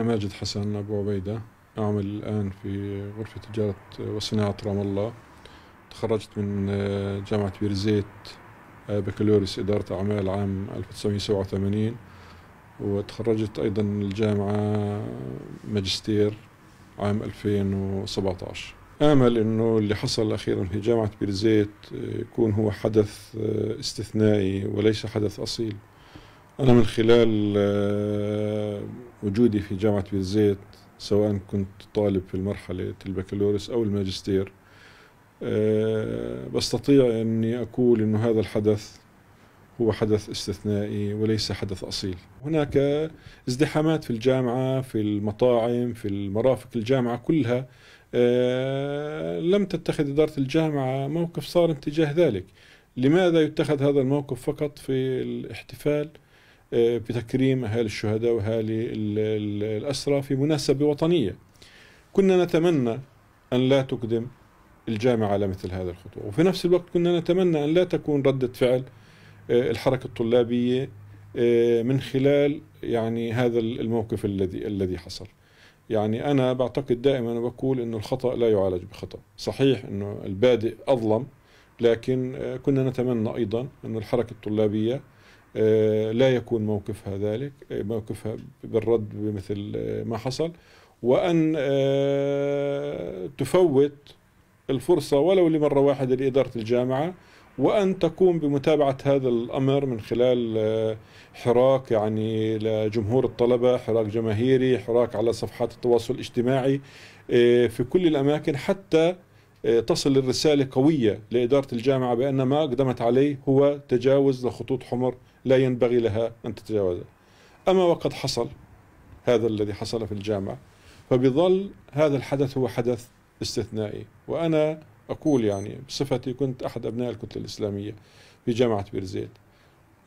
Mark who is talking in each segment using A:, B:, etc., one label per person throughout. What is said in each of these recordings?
A: أنا ماجد حسن أبو عبيدة أعمل الآن في غرفة تجارة وصناعة رام الله تخرجت من آه، جامعة بير زيت آه، بكالوريوس إدارة أعمال عام 1987 وتخرجت أيضا من الجامعة آه، ماجستير عام 2017 آمل أنه اللي حصل أخيرا في جامعة بير زيت يكون هو حدث استثنائي وليس حدث أصيل أنا من خلال وجودي في جامعة بيت زيت سواء كنت طالب في المرحلة البكالوريوس أو الماجستير آه، بستطيع أني أقول أن هذا الحدث هو حدث استثنائي وليس حدث أصيل هناك ازدحامات في الجامعة في المطاعم في المرافق الجامعة كلها آه، لم تتخذ إدارة الجامعة موقف صارم تجاه ذلك لماذا يتخذ هذا الموقف فقط في الاحتفال آه، بتكريم أهالي الشهداء وأهالي الأسرى في مناسبة وطنية كنا نتمنى أن لا تقدم الجامعة على مثل هذا الخطوة وفي نفس الوقت كنا نتمنى أن لا تكون ردة فعل آه، الحركة الطلابية آه، من خلال يعني هذا الموقف الذي الذي حصل يعني أنا بعتقد دائما وبقول أنه الخطأ لا يعالج بخطأ صحيح أنه البادئ أظلم لكن كنا نتمنى أيضا انه الحركة الطلابية آه، لا يكون موقفها ذلك آه، موقفها بالرد بمثل آه، ما حصل وأن تفوت الفرصة ولو لمرة واحدة لإدارة الجامعة وأن تقوم بمتابعة هذا الأمر من خلال حراك يعني لجمهور الطلبة حراك جماهيري حراك على صفحات التواصل الاجتماعي في كل الأماكن حتى تصل الرسالة قوية لإدارة الجامعة بأن ما أقدمت عليه هو تجاوز لخطوط حمر لا ينبغي لها أن تتجاوزه أما وقد حصل هذا الذي حصل في الجامعة فبظل هذا الحدث هو حدث استثنائي وأنا أقول يعني بصفتي كنت أحد أبناء الكتلة الإسلامية في جامعة بيرزيت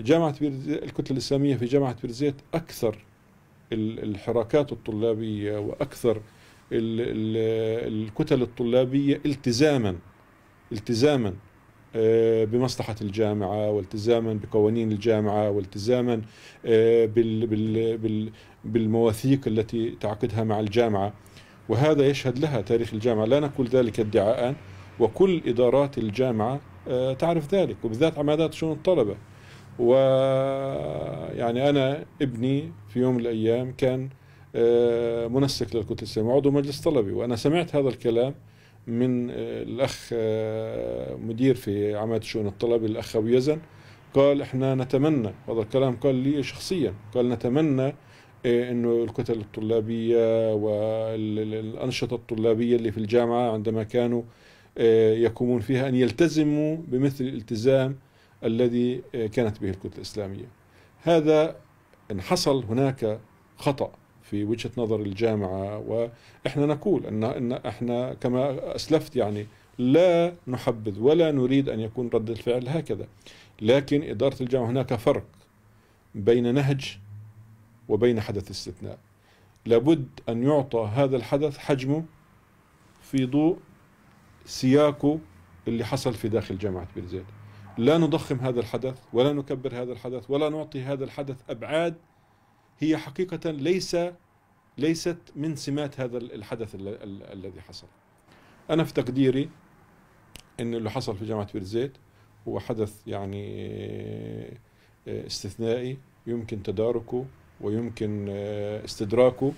A: جامعة بيرزيت الكتلة الإسلامية في جامعة بيرزيت أكثر الحركات الطلابية وأكثر الكتل الطلابية التزاما التزاما آه، بمصلحة الجامعة والتزاما بقوانين الجامعة والتزاما آه، بالمواثيق التي تعقدها مع الجامعة وهذا يشهد لها تاريخ الجامعة لا نقول ذلك ادعاء وكل إدارات الجامعة آه، تعرف ذلك وبالذات عمادات شؤون الطلبة ويعني أنا ابني في يوم من الأيام كان منسق للكتلة السلمية وعضو مجلس طلبي وأنا سمعت هذا الكلام من آه، الاخ آه، مدير في عماد شؤون الطلبه الاخ ابو يزن قال احنا نتمنى هذا الكلام قال لي شخصيا قال نتمنى آه، انه الكتل الطلابيه والانشطه الطلابيه اللي في الجامعه عندما كانوا يقومون فيها ان يلتزموا بمثل الالتزام الذي كانت به الكتله الاسلاميه. هذا ان حصل هناك خطأ في وجهه نظر الجامعه واحنا نقول ان ان احنا كما اسلفت يعني لا نحبذ ولا نريد ان يكون رد الفعل هكذا لكن اداره الجامعه هناك فرق بين نهج وبين حدث استثناء لابد ان يعطى هذا الحدث حجمه في ضوء سياقه اللي حصل في داخل جامعه بير لا نضخم هذا الحدث ولا نكبر هذا الحدث ولا نعطي هذا الحدث ابعاد هي حقيقه ليس ليست من سمات هذا الحدث الذي حصل أنا في تقديري أن اللي حصل في جامعة بير زيت هو حدث يعني آه، استثنائي يمكن تداركه ويمكن آه، استدراكه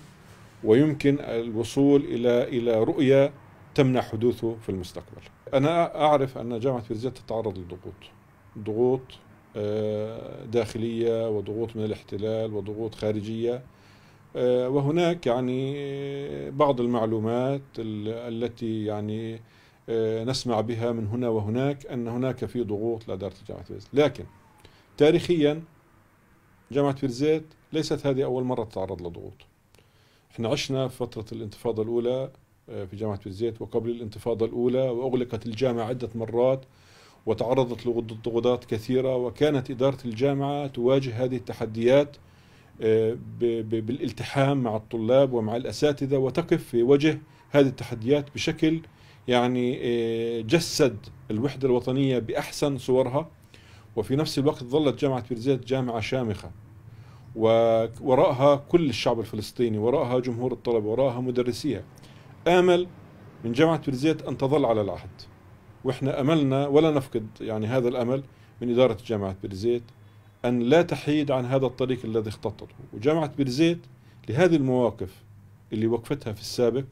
A: ويمكن الوصول إلى إلى رؤية تمنع حدوثه في المستقبل أنا أعرف أن جامعة بير زيت تتعرض لضغوط ضغوط آه، داخلية وضغوط من الاحتلال وضغوط خارجية آه، وهناك يعني بعض المعلومات التي يعني آه، نسمع بها من هنا وهناك أن هناك في ضغوط لدارة جامعة بيرزيت لكن تاريخيا جامعة بيرزيت ليست هذه أول مرة تتعرض لضغوط احنا عشنا فترة الانتفاضة الأولى آه، في جامعة بيرزيت وقبل الانتفاضة الأولى وأغلقت الجامعة عدة مرات وتعرضت لضغوطات كثيرة وكانت إدارة الجامعة تواجه هذه التحديات آه، بالالتحام مع الطلاب ومع الاساتذه وتقف في وجه هذه التحديات بشكل يعني آه، جسد الوحده الوطنيه باحسن صورها وفي نفس الوقت ظلت جامعه بيرزيت جامعه شامخه ووراءها كل الشعب الفلسطيني وراءها جمهور الطلبه وراءها مدرسيها امل من جامعه بيرزيت ان تظل على العهد واحنا املنا ولا نفقد يعني هذا الامل من اداره جامعه بيرزيت أن لا تحيد عن هذا الطريق الذي اختطته وجامعة بيرزيت لهذه المواقف اللي وقفتها في السابق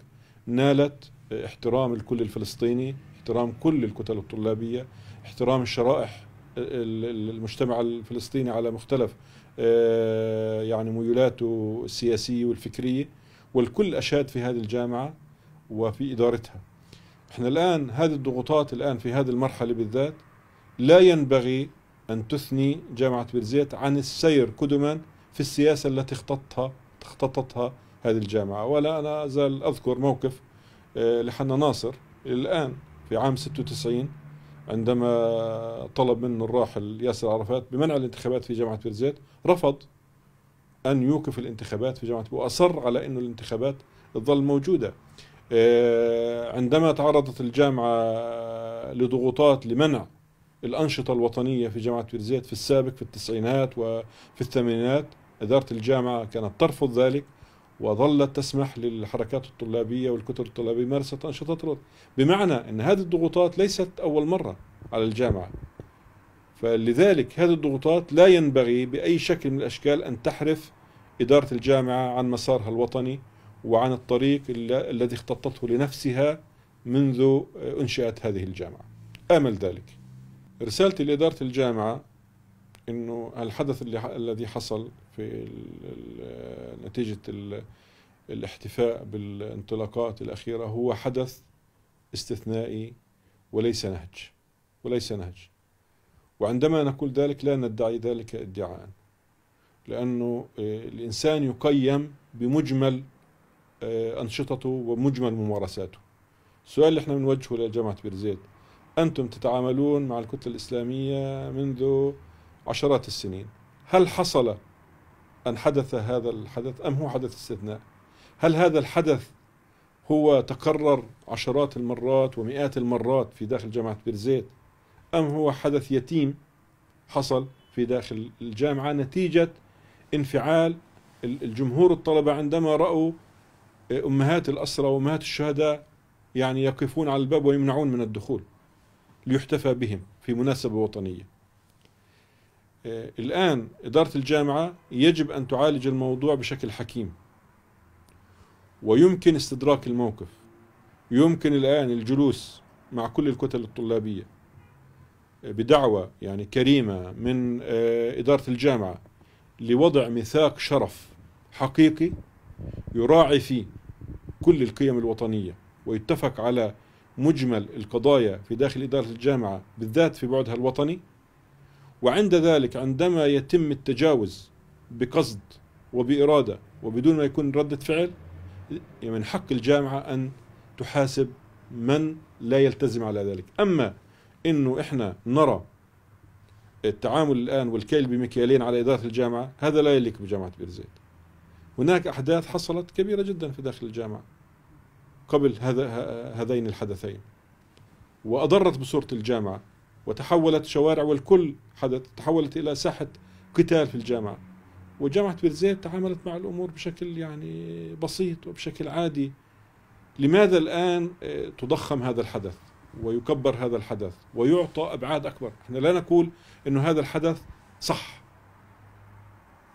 A: نالت احترام الكل الفلسطيني احترام كل الكتل الطلابية احترام الشرائح المجتمع الفلسطيني على مختلف آه، يعني ميولاته السياسية والفكرية والكل أشاد في هذه الجامعة وفي إدارتها احنا الآن هذه الضغوطات الآن في هذه المرحلة بالذات لا ينبغي أن تثني جامعة بيرزيت عن السير قدما في السياسة التي اختطتها اختطتها هذه الجامعة ولا أنا أزال أذكر موقف آه، لحنا ناصر الآن في عام 96 عندما طلب منه الراحل ياسر عرفات بمنع الانتخابات في جامعة بيرزيت رفض أن يوقف الانتخابات في جامعة وأصر على أن الانتخابات تظل موجودة آه، عندما تعرضت الجامعة لضغوطات لمنع الأنشطة الوطنية في جامعة بيرزيت في السابق في التسعينات وفي الثمانينات إدارة الجامعة كانت ترفض ذلك وظلت تسمح للحركات الطلابية والكتل الطلابية ممارسة أنشطتها بمعنى أن هذه الضغوطات ليست أول مرة على الجامعة فلذلك هذه الضغوطات لا ينبغي بأي شكل من الأشكال أن تحرف إدارة الجامعة عن مسارها الوطني وعن الطريق الذي اختطته لنفسها منذ آه، أنشئت هذه الجامعة آمل ذلك رسالتي لإدارة الجامعة إنه الحدث اللي الذي حصل في ال نتيجة ال الاحتفاء بالانطلاقات الأخيرة هو حدث استثنائي وليس نهج وليس نهج وعندما نقول ذلك لا ندعي ذلك ادعاء لأنه آه، الإنسان يقيم بمجمل آه، أنشطته ومجمل ممارساته السؤال اللي احنا بنوجهه لجامعة بيرزيت أنتم تتعاملون مع الكتلة الإسلامية منذ عشرات السنين هل حصل أن حدث هذا الحدث أم هو حدث استثناء هل هذا الحدث هو تكرر عشرات المرات ومئات المرات في داخل جامعة بيرزيت أم هو حدث يتيم حصل في داخل الجامعة نتيجة انفعال الجمهور الطلبة عندما رأوا آه، أمهات الأسرى وأمهات الشهداء يعني يقفون على الباب ويمنعون من الدخول ليحتفى بهم في مناسبة وطنية آه، الآن إدارة الجامعة يجب أن تعالج الموضوع بشكل حكيم ويمكن استدراك الموقف يمكن الآن الجلوس مع كل الكتل الطلابية آه، بدعوة يعني كريمة من آه، إدارة الجامعة لوضع ميثاق شرف حقيقي يراعي فيه كل القيم الوطنية ويتفق على مجمل القضايا في داخل إدارة الجامعة بالذات في بعدها الوطني وعند ذلك عندما يتم التجاوز بقصد وبإرادة وبدون ما يكون ردة فعل من حق الجامعة أن تحاسب من لا يلتزم على ذلك أما أنه إحنا نرى التعامل الآن والكيل بمكيالين على إدارة الجامعة هذا لا يليق بجامعة بيرزيت هناك أحداث حصلت كبيرة جدا في داخل الجامعة قبل هذين الحدثين وأضرت بصورة الجامعة وتحولت شوارع والكل حدث تحولت إلى ساحة قتال في الجامعة وجامعة بيرزيت تعاملت مع الأمور بشكل يعني بسيط وبشكل عادي لماذا الآن آه، تضخم هذا الحدث ويكبر هذا الحدث ويعطى أبعاد أكبر احنا لا نقول أن هذا الحدث صح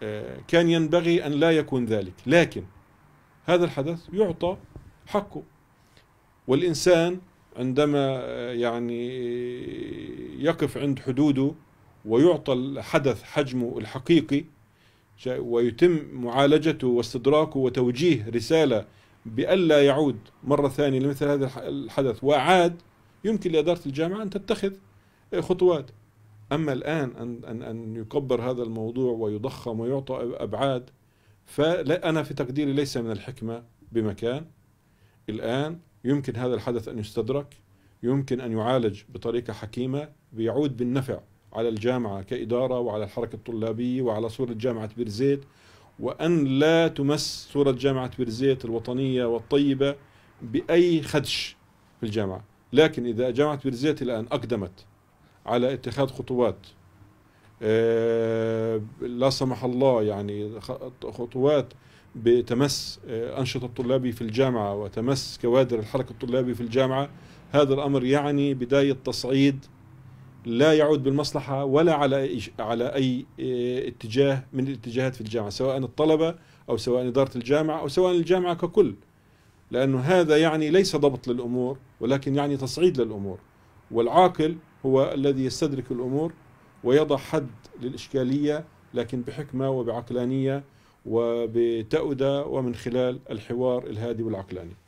A: آه، كان ينبغي أن لا يكون ذلك لكن هذا الحدث يعطى حقه والإنسان عندما آه، يعني يقف عند حدوده ويعطى الحدث حجمه الحقيقي ويتم معالجته واستدراكه وتوجيه رسالة بألا يعود مرة ثانية لمثل هذا الحدث وعاد يمكن لإدارة الجامعة أن تتخذ آه، خطوات أما الآن أن, أن, أن يكبر هذا الموضوع ويضخم ويعطى أبعاد فأنا في تقديري ليس من الحكمة بمكان الآن يمكن هذا الحدث أن يستدرك يمكن أن يعالج بطريقة حكيمة بيعود بالنفع على الجامعة كإدارة وعلى الحركة الطلابية وعلى صورة جامعة بيرزيت وأن لا تمس صورة جامعة بيرزيت الوطنية والطيبة بأي خدش في الجامعة لكن إذا جامعة بيرزيت الآن أقدمت على اتخاذ خطوات آه، لا سمح الله يعني خطوات بتمس آه، أنشطة الطلابي في الجامعة وتمس كوادر الحركة الطلابي في الجامعة هذا الأمر يعني بداية تصعيد لا يعود بالمصلحة ولا على على أي آه، اتجاه من الاتجاهات في الجامعة سواء الطلبة أو سواء إدارة الجامعة أو سواء الجامعة ككل لأنه هذا يعني ليس ضبط للأمور ولكن يعني تصعيد للأمور والعاقل هو الذي يستدرك الأمور ويضع حد للإشكالية لكن بحكمة وبعقلانية وبتأودة ومن خلال الحوار الهادي والعقلاني